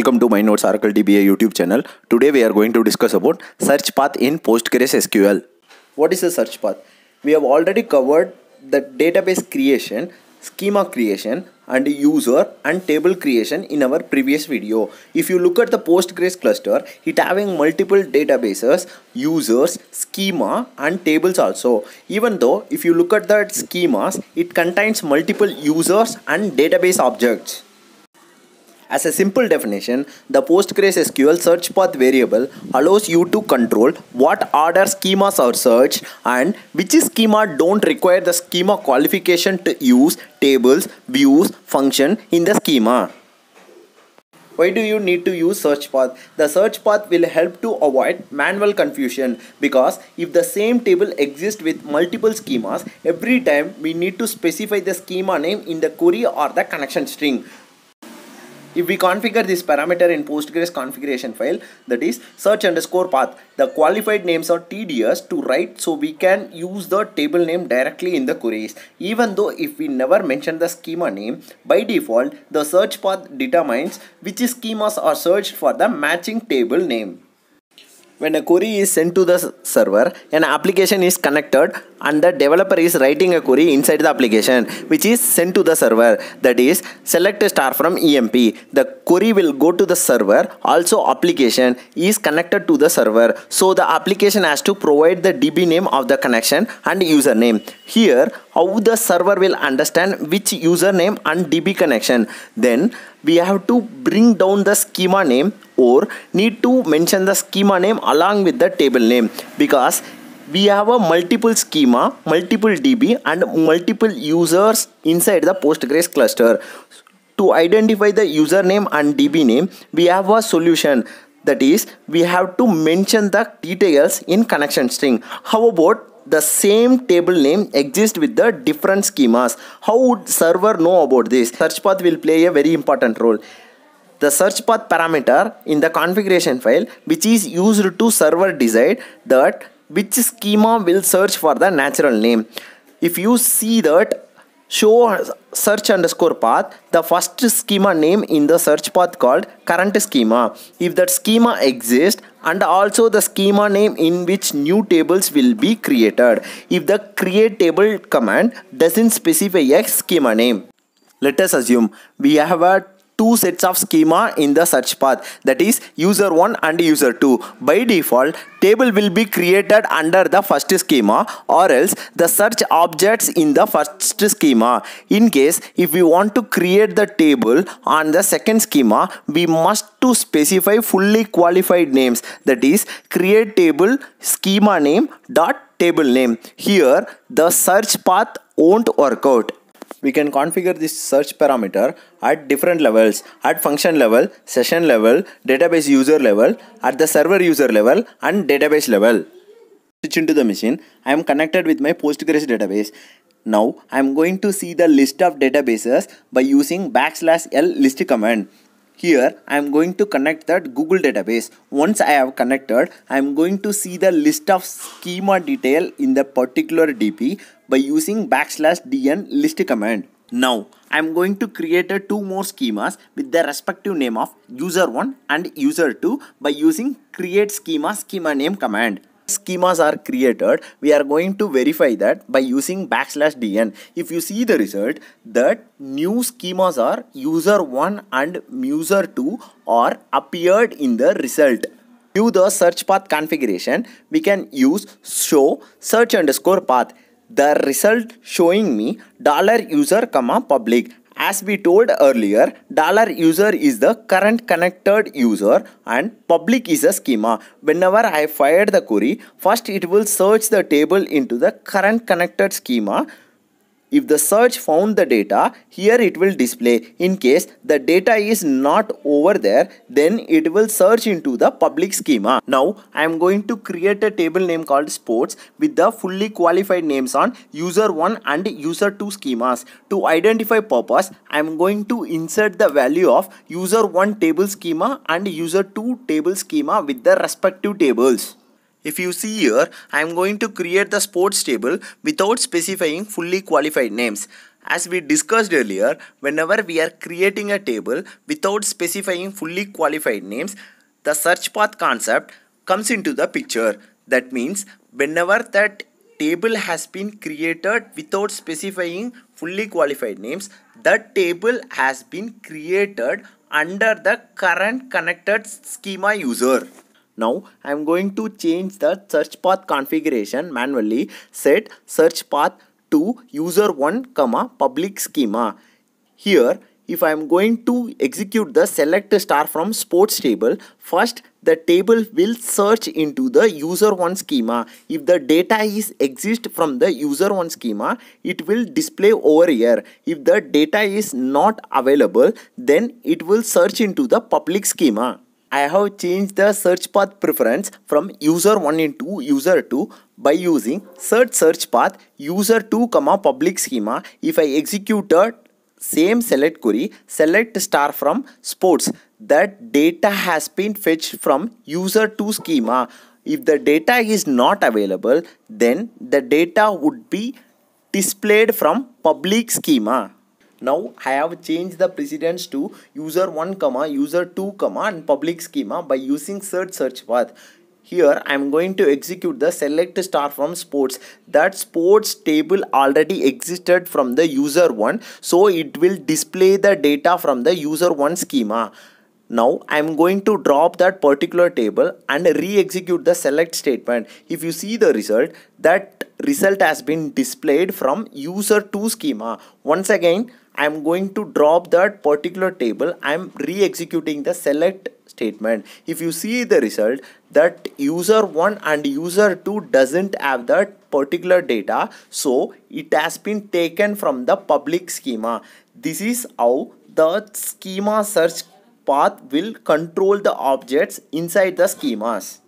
welcome to my notes Oracle DBA YouTube channel. Today we are going to discuss about search path in Postgres SQL. What is a search path? We have already covered the database creation, schema creation and user and table creation in our previous video. If you look at the Postgres cluster, it having multiple databases, users, schema and tables also. Even though if you look at that schemas, it contains multiple users and database objects. As a simple definition, the Postgres SQL search path variable allows you to control what order schemas are searched and which schema don't require the schema qualification to use tables, views, function in the schema. Why do you need to use search path? The search path will help to avoid manual confusion because if the same table exists with multiple schemas, every time we need to specify the schema name in the query or the connection string. If we configure this parameter in Postgres configuration file, that is search underscore path, the qualified names are tedious to write so we can use the table name directly in the queries. Even though if we never mention the schema name, by default, the search path determines which schemas are searched for the matching table name. When a query is sent to the server, an application is connected and the developer is writing a query inside the application which is sent to the server that is select star from emp the query will go to the server also application is connected to the server so the application has to provide the db name of the connection and username here how the server will understand which username and db connection then we have to bring down the schema name or need to mention the schema name along with the table name because we have a multiple schema, multiple DB and multiple users inside the Postgres cluster. To identify the username and DB name, we have a solution that is we have to mention the details in connection string. How about the same table name exists with the different schemas? How would server know about this? Search path will play a very important role the search path parameter in the configuration file which is used to server decide that which schema will search for the natural name if you see that show search underscore path the first schema name in the search path called current schema if that schema exists and also the schema name in which new tables will be created if the create table command doesn't specify a schema name let us assume we have a two sets of schema in the search path that is user 1 and user 2. By default, table will be created under the first schema or else the search objects in the first schema. In case if we want to create the table on the second schema, we must to specify fully qualified names that is create table schema name dot table name. Here the search path won't work out we can configure this search parameter at different levels at function level session level database user level at the server user level and database level switch into the machine i am connected with my postgres database now i am going to see the list of databases by using backslash l list command here I am going to connect that Google database. Once I have connected, I am going to see the list of schema detail in the particular DP by using backslash dn list command. Now I am going to create two more schemas with the respective name of user1 and user2 by using create schema schema name command schemas are created, we are going to verify that by using backslash dn. If you see the result, that new schemas are user1 and user2 are appeared in the result. View the search path configuration, we can use show search underscore path. The result showing me dollar user comma public as we told earlier, dollar user is the current connected user and public is a schema. Whenever I fire the query, first it will search the table into the current connected schema if the search found the data, here it will display. In case the data is not over there, then it will search into the public schema. Now I am going to create a table name called sports with the fully qualified names on user 1 and user 2 schemas. To identify purpose, I am going to insert the value of user 1 table schema and user 2 table schema with the respective tables. If you see here, I am going to create the sports table without specifying fully qualified names. As we discussed earlier, whenever we are creating a table without specifying fully qualified names, the search path concept comes into the picture. That means whenever that table has been created without specifying fully qualified names, that table has been created under the current connected schema user. Now I am going to change the search path configuration manually. Set search path to user1 comma public schema. Here if I am going to execute the select star from sports table, first the table will search into the user1 schema. If the data is exist from the user1 schema, it will display over here. If the data is not available, then it will search into the public schema. I have changed the search path preference from user 1 into user 2 by using search search path user 2 comma public schema. If I execute same select query, select star from sports, that data has been fetched from user 2 schema. If the data is not available, then the data would be displayed from public schema. Now I have changed the precedence to user 1 comma user 2 comma and public schema by using search search path. Here I am going to execute the select star from sports. That sports table already existed from the user 1. So it will display the data from the user 1 schema. Now I am going to drop that particular table and re-execute the select statement. If you see the result, that result has been displayed from user 2 schema. Once again, I'm going to drop that particular table. I'm re-executing the select statement. If you see the result that user 1 and user 2 doesn't have that particular data. So it has been taken from the public schema. This is how the schema search path will control the objects inside the schemas.